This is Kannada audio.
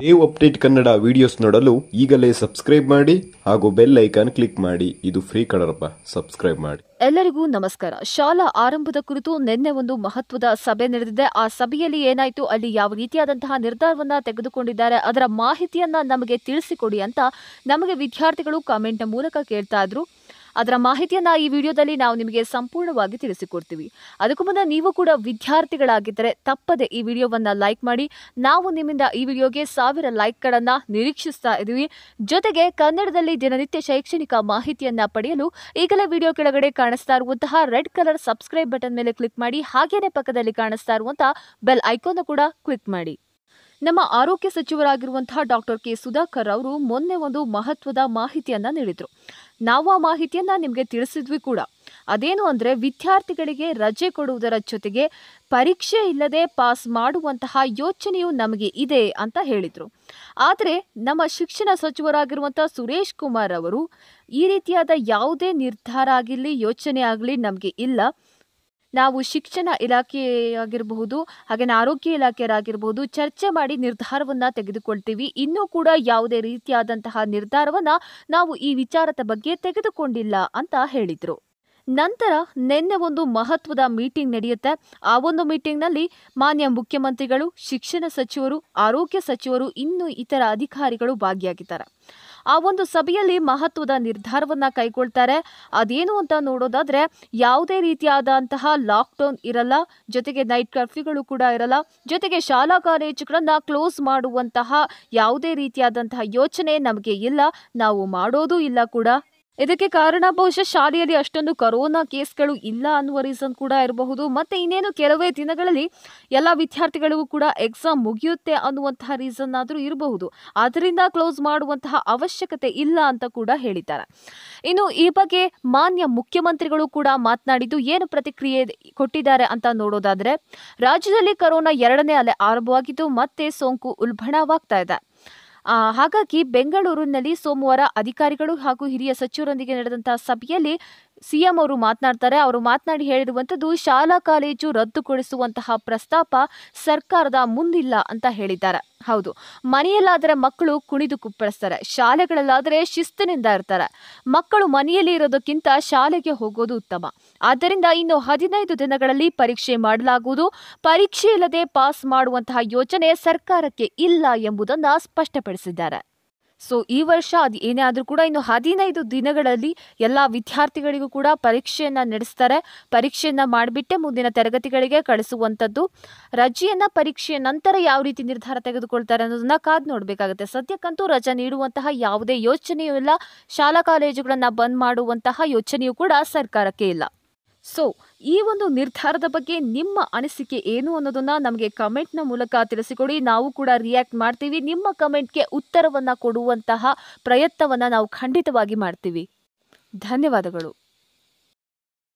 ದೇವ್ ಅಪ್ಡೇಟ್ ಕನ್ನಡ ವಿಡಿಯೋಸ್ ನೋಡಲು ಈಗಲೇ ಸಬ್ಸ್ಕ್ರೈಬ್ ಮಾಡಿ ಹಾಗೂ ಬೆಲ್ ಐಕಾನ್ ಕ್ಲಿಕ್ ಮಾಡಿ ಇದು ಫ್ರೀ ಕಡರಪ್ಪ ಸಬ್ಸ್ಕ್ರೈಬ್ ಮಾಡಿ ಎಲ್ಲರಿಗೂ ನಮಸ್ಕಾರ ಶಾಲಾ ಆರಂಭದ ಕುರಿತು ನಿನ್ನೆ ಒಂದು ಮಹತ್ವದ ಸಭೆ ನಡೆದಿದೆ ಆ ಸಭೆಯಲ್ಲಿ ಏನಾಯಿತು ಅಲ್ಲಿ ಯಾವ ರೀತಿಯಾದಂತಹ ನಿರ್ಧಾರವನ್ನ ತೆಗೆದುಕೊಂಡಿದ್ದಾರೆ ಅದರ ಮಾಹಿತಿಯನ್ನ ನಮಗೆ ತಿಳಿಸಿಕೊಡಿ ಅಂತ ನಮಗೆ ವಿದ್ಯಾರ್ಥಿಗಳು ಕಾಮೆಂಟ್ನ ಮೂಲಕ ಕೇಳ್ತಾ ಇದ್ರು ಅದರ ಮಾಹಿತಿಯನ್ನ ಈ ವಿಡಿಯೋದಲ್ಲಿ ನಾವು ನಿಮಗೆ ಸಂಪೂರ್ಣವಾಗಿ ತಿಳಿಸಿಕೊಡ್ತೀವಿ ಅದಕ್ಕೂ ಮುನ್ನ ನೀವು ಕೂಡ ವಿದ್ಯಾರ್ಥಿಗಳಾಗಿದ್ದರೆ ತಪ್ಪದೆ ಈ ವಿಡಿಯೋವನ್ನ ಲೈಕ್ ಮಾಡಿ ನಾವು ನಿಮ್ಮಿಂದ ಈ ವಿಡಿಯೋಗೆ ಸಾವಿರ ಲೈಕ್ಗಳನ್ನು ನಿರೀಕ್ಷಿಸ್ತಾ ಇದ್ದೀವಿ ಜೊತೆಗೆ ಕನ್ನಡದಲ್ಲಿ ದಿನನಿತ್ಯ ಶೈಕ್ಷಣಿಕ ಮಾಹಿತಿಯನ್ನ ಪಡೆಯಲು ಈಗಲೇ ವಿಡಿಯೋ ಕೆಳಗಡೆ ಕಾಣಿಸ್ತಾ ಇರುವಂತಹ ರೆಡ್ ಕಲರ್ ಸಬ್ಸ್ಕ್ರೈಬ್ ಬಟನ್ ಮೇಲೆ ಕ್ಲಿಕ್ ಮಾಡಿ ಹಾಗೇನೆ ಪಕ್ಕದಲ್ಲಿ ಕಾಣಿಸ್ತಾ ಇರುವಂತಹ ಬೆಲ್ ಐಕಾನ್ ಕೂಡ ಕ್ಲಿಕ್ ಮಾಡಿ ನಮ್ಮ ಆರೋಗ್ಯ ಸಚಿವರಾಗಿರುವಂತಹ ಡಾಕ್ಟರ್ ಕೆ ಸುಧಾಕರ್ ಅವರು ಮೊನ್ನೆ ಒಂದು ಮಹತ್ವದ ಮಾಹಿತಿಯನ್ನ ನೀಡಿದರು ನಾವು ಆ ಮಾಹಿತಿಯನ್ನು ನಿಮಗೆ ತಿಳಿಸಿದ್ವಿ ಕೂಡ ಅದೇನು ಅಂದರೆ ವಿದ್ಯಾರ್ಥಿಗಳಿಗೆ ರಜೆ ಕೊಡುವುದರ ಜೊತೆಗೆ ಪರೀಕ್ಷೆ ಇಲ್ಲದೆ ಪಾಸ್ ಮಾಡುವಂತಹ ಯೋಚನೆಯು ನಮಗೆ ಇದೆ ಅಂತ ಹೇಳಿದರು ಆದರೆ ನಮ್ಮ ಶಿಕ್ಷಣ ಸಚಿವರಾಗಿರುವಂಥ ಸುರೇಶ್ ಕುಮಾರ್ ಅವರು ಈ ರೀತಿಯಾದ ಯಾವುದೇ ನಿರ್ಧಾರ ಆಗಿರಲಿ ಯೋಚನೆ ಆಗಲಿ ನಮಗೆ ಇಲ್ಲ ನಾವು ಶಿಕ್ಷಣ ಇಲಾಖೆಯಾಗಿರಬಹುದು ಹಾಗೆ ಆರೋಗ್ಯ ಇಲಾಖೆಯರಾಗಿರಬಹುದು ಚರ್ಚೆ ಮಾಡಿ ನಿರ್ಧಾರವನ್ನ ತೆಗೆದುಕೊಳ್ತೀವಿ ಇನ್ನೂ ಕೂಡ ಯಾವುದೇ ರೀತಿಯಾದಂತಹ ನಿರ್ಧಾರವನ್ನ ನಾವು ಈ ವಿಚಾರದ ಬಗ್ಗೆ ತೆಗೆದುಕೊಂಡಿಲ್ಲ ಅಂತ ಹೇಳಿದ್ರು ನಂತರ ನಿನ್ನೆ ಒಂದು ಮಹತ್ವದ ಮೀಟಿಂಗ್ ನಡೆಯುತ್ತೆ ಆ ಒಂದು ಮೀಟಿಂಗ್ನಲ್ಲಿ ಮಾನ್ಯ ಮುಖ್ಯಮಂತ್ರಿಗಳು ಶಿಕ್ಷಣ ಸಚಿವರು ಆರೋಗ್ಯ ಸಚಿವರು ಇನ್ನು ಇತರ ಅಧಿಕಾರಿಗಳು ಭಾಗಿಯಾಗಿದ್ದಾರೆ ಆ ಒಂದು ಸಭೆಯಲ್ಲಿ ಮಹತ್ವದ ನಿರ್ಧಾರವನ್ನ ಕೈಗೊಳ್ತಾರೆ ಅದೇನು ಅಂತ ನೋಡೋದಾದ್ರೆ ಯಾವುದೇ ರೀತಿಯಾದಂತಹ ಲಾಕ್ಡೌನ್ ಇರಲ್ಲ ಜೊತೆಗೆ ನೈಟ್ ಕರ್ಫ್ಯೂಗಳು ಕೂಡ ಇರಲ್ಲ ಜೊತೆಗೆ ಶಾಲಾ ಕಾಲೇಜುಗಳನ್ನ ಕ್ಲೋಸ್ ಮಾಡುವಂತಹ ಯಾವುದೇ ರೀತಿಯಾದಂತಹ ಯೋಚನೆ ನಮಗೆ ಇಲ್ಲ ನಾವು ಮಾಡೋದು ಇಲ್ಲ ಕೂಡ ಇದಕ್ಕೆ ಕಾರಣ ಬಹುಶಃ ಶಾಲೆಯಲ್ಲಿ ಅಷ್ಟೊಂದು ಕರೋನಾ ಕೇಸ್ಗಳು ಇಲ್ಲ ಅನ್ನುವ ರೀಸನ್ ಕೂಡ ಇರಬಹುದು ಮತ್ತೆ ಇನ್ನೇನು ಕೆಲವೇ ದಿನಗಳಲ್ಲಿ ಎಲ್ಲ ವಿದ್ಯಾರ್ಥಿಗಳಿಗೂ ಕೂಡ ಎಕ್ಸಾಮ್ ಮುಗಿಯುತ್ತೆ ಅನ್ನುವಂತಹ ರೀಸನ್ ಆದರೂ ಇರಬಹುದು ಅದರಿಂದ ಕ್ಲೋಸ್ ಮಾಡುವಂತಹ ಅವಶ್ಯಕತೆ ಇಲ್ಲ ಅಂತ ಕೂಡ ಹೇಳಿದ್ದಾರೆ ಇನ್ನು ಈ ಬಗ್ಗೆ ಮಾನ್ಯ ಮುಖ್ಯಮಂತ್ರಿಗಳು ಕೂಡ ಮಾತನಾಡಿದ್ದು ಏನು ಪ್ರತಿಕ್ರಿಯೆ ಕೊಟ್ಟಿದ್ದಾರೆ ಅಂತ ನೋಡೋದಾದ್ರೆ ರಾಜ್ಯದಲ್ಲಿ ಕರೋನಾ ಎರಡನೇ ಅಲೆ ಆರಂಭವಾಗಿದ್ದು ಮತ್ತೆ ಸೋಂಕು ಉಲ್ಬಣವಾಗ್ತಾ ಇದೆ ಹಾಗಾಗಿ ಬೆಂಗಳೂರಿನಲ್ಲಿ ಸೋಮವಾರ ಅಧಿಕಾರಿಗಳು ಹಾಗೂ ಹಿರಿಯ ಸಚಿವರೊಂದಿಗೆ ನಡೆದಂತಹ ಸಭೆಯಲ್ಲಿ ಸಿಎಂ ಅವರು ಮಾತನಾಡ್ತಾರೆ ಅವರು ಮಾತನಾಡಿ ಹೇಳಿರುವಂಥದ್ದು ಶಾಲಾ ಕಾಲೇಜು ರದ್ದುಗೊಳಿಸುವಂತಹ ಪ್ರಸ್ತಾಪ ಸರ್ಕಾರದ ಮುಂದಿಲ್ಲ ಅಂತ ಹೇಳಿದ್ದಾರೆ ಹೌದು ಮನೆಯಲ್ಲಾದರೆ ಮಕ್ಕಳು ಕುಣಿದು ಕುಪ್ಪಳಿಸ್ತಾರೆ ಶಾಲೆಗಳಲ್ಲಾದರೆ ಶಿಸ್ತಿನಿಂದ ಇರ್ತಾರೆ ಮಕ್ಕಳು ಮನೆಯಲ್ಲಿ ಇರೋದಕ್ಕಿಂತ ಶಾಲೆಗೆ ಹೋಗೋದು ಉತ್ತಮ ಆದ್ದರಿಂದ ಇನ್ನು ಹದಿನೈದು ದಿನಗಳಲ್ಲಿ ಪರೀಕ್ಷೆ ಮಾಡಲಾಗುವುದು ಪರೀಕ್ಷೆ ಇಲ್ಲದೆ ಪಾಸ್ ಮಾಡುವಂತಹ ಯೋಚನೆ ಸರ್ಕಾರಕ್ಕೆ ಇಲ್ಲ ಎಂಬುದನ್ನು ಸ್ಪಷ್ಟಪಡಿಸಿದ್ದಾರೆ ಸೊ ಈ ವರ್ಷ ಅದು ಏನೇ ಆದರೂ ಕೂಡ ಇನ್ನು ಹದಿನೈದು ದಿನಗಳಲ್ಲಿ ಎಲ್ಲ ವಿದ್ಯಾರ್ಥಿಗಳಿಗೂ ಕೂಡ ಪರೀಕ್ಷೆಯನ್ನು ನಡೆಸ್ತಾರೆ ಪರೀಕ್ಷೆಯನ್ನು ಮಾಡಿಬಿಟ್ಟೆ ಮುಂದಿನ ತರಗತಿಗಳಿಗೆ ಕಳಿಸುವಂಥದ್ದು ರಜೆಯನ್ನು ಪರೀಕ್ಷೆಯ ನಂತರ ಯಾವ ರೀತಿ ನಿರ್ಧಾರ ತೆಗೆದುಕೊಳ್ತಾರೆ ಅನ್ನೋದನ್ನು ಕಾದು ನೋಡಬೇಕಾಗುತ್ತೆ ಸದ್ಯಕ್ಕಂತೂ ರಜೆ ನೀಡುವಂತಹ ಯಾವುದೇ ಯೋಚನೆಯೂ ಇಲ್ಲ ಶಾಲಾ ಕಾಲೇಜುಗಳನ್ನು ಬಂದ್ ಮಾಡುವಂತಹ ಯೋಚನೆಯೂ ಕೂಡ ಸರ್ಕಾರಕ್ಕೆ ಇಲ್ಲ ಸೊ ಈ ಒಂದು ನಿರ್ಧಾರದ ಬಗ್ಗೆ ನಿಮ್ಮ ಅನಿಸಿಕೆ ಏನು ಅನ್ನೋದನ್ನ ನಮಗೆ ಕಮೆಂಟ್ನ ಮೂಲಕ ತಿಳಿಸಿಕೊಡಿ ನಾವು ಕೂಡ ರಿಯಾಕ್ಟ್ ಮಾಡ್ತೀವಿ ನಿಮ್ಮ ಕಮೆಂಟ್ಗೆ ಉತ್ತರವನ್ನು ಕೊಡುವಂತಹ ಪ್ರಯತ್ನವನ್ನು ನಾವು ಖಂಡಿತವಾಗಿ ಮಾಡ್ತೀವಿ ಧನ್ಯವಾದಗಳು